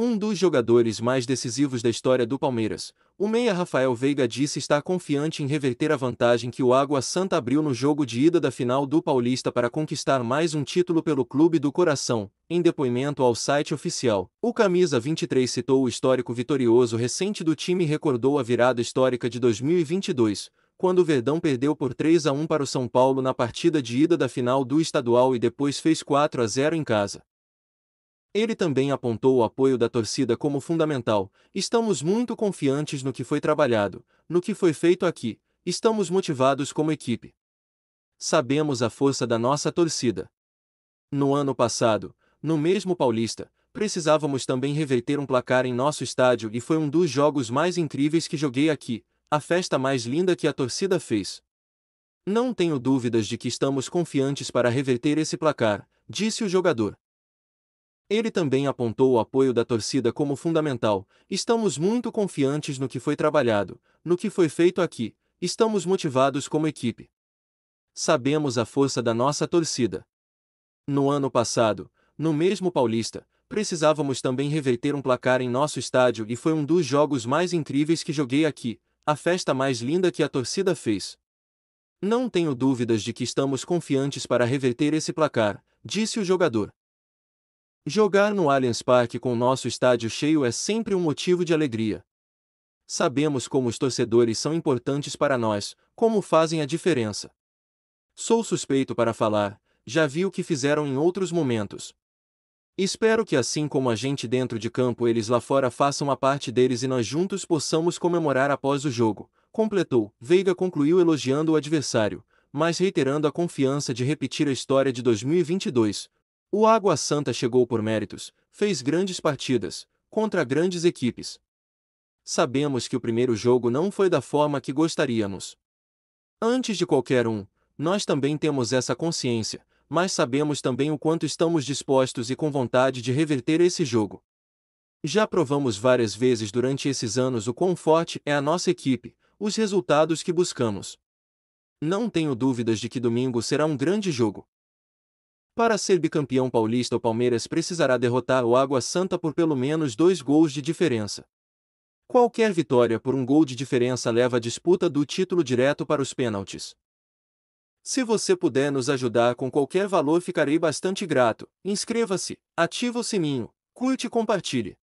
Um dos jogadores mais decisivos da história do Palmeiras, o meia Rafael Veiga disse estar confiante em reverter a vantagem que o Água Santa abriu no jogo de ida da final do Paulista para conquistar mais um título pelo Clube do Coração. Em depoimento ao site oficial, o camisa 23 citou o histórico vitorioso recente do time e recordou a virada histórica de 2022, quando o Verdão perdeu por 3 a 1 para o São Paulo na partida de ida da final do estadual e depois fez 4 a 0 em casa. Ele também apontou o apoio da torcida como fundamental. Estamos muito confiantes no que foi trabalhado, no que foi feito aqui, estamos motivados como equipe. Sabemos a força da nossa torcida. No ano passado, no mesmo Paulista, precisávamos também reverter um placar em nosso estádio e foi um dos jogos mais incríveis que joguei aqui, a festa mais linda que a torcida fez. Não tenho dúvidas de que estamos confiantes para reverter esse placar, disse o jogador. Ele também apontou o apoio da torcida como fundamental. Estamos muito confiantes no que foi trabalhado, no que foi feito aqui, estamos motivados como equipe. Sabemos a força da nossa torcida. No ano passado, no mesmo Paulista, precisávamos também reverter um placar em nosso estádio e foi um dos jogos mais incríveis que joguei aqui, a festa mais linda que a torcida fez. Não tenho dúvidas de que estamos confiantes para reverter esse placar, disse o jogador. Jogar no Allianz Parque com nosso estádio cheio é sempre um motivo de alegria. Sabemos como os torcedores são importantes para nós, como fazem a diferença. Sou suspeito para falar, já vi o que fizeram em outros momentos. Espero que assim como a gente dentro de campo eles lá fora façam a parte deles e nós juntos possamos comemorar após o jogo, completou. Veiga concluiu elogiando o adversário, mas reiterando a confiança de repetir a história de 2022, o Água Santa chegou por méritos, fez grandes partidas, contra grandes equipes. Sabemos que o primeiro jogo não foi da forma que gostaríamos. Antes de qualquer um, nós também temos essa consciência, mas sabemos também o quanto estamos dispostos e com vontade de reverter esse jogo. Já provamos várias vezes durante esses anos o quão forte é a nossa equipe, os resultados que buscamos. Não tenho dúvidas de que domingo será um grande jogo. Para ser bicampeão paulista, o Palmeiras precisará derrotar o Água Santa por pelo menos dois gols de diferença. Qualquer vitória por um gol de diferença leva a disputa do título direto para os pênaltis. Se você puder nos ajudar com qualquer valor, ficarei bastante grato. Inscreva-se, ative o sininho, curte e compartilhe.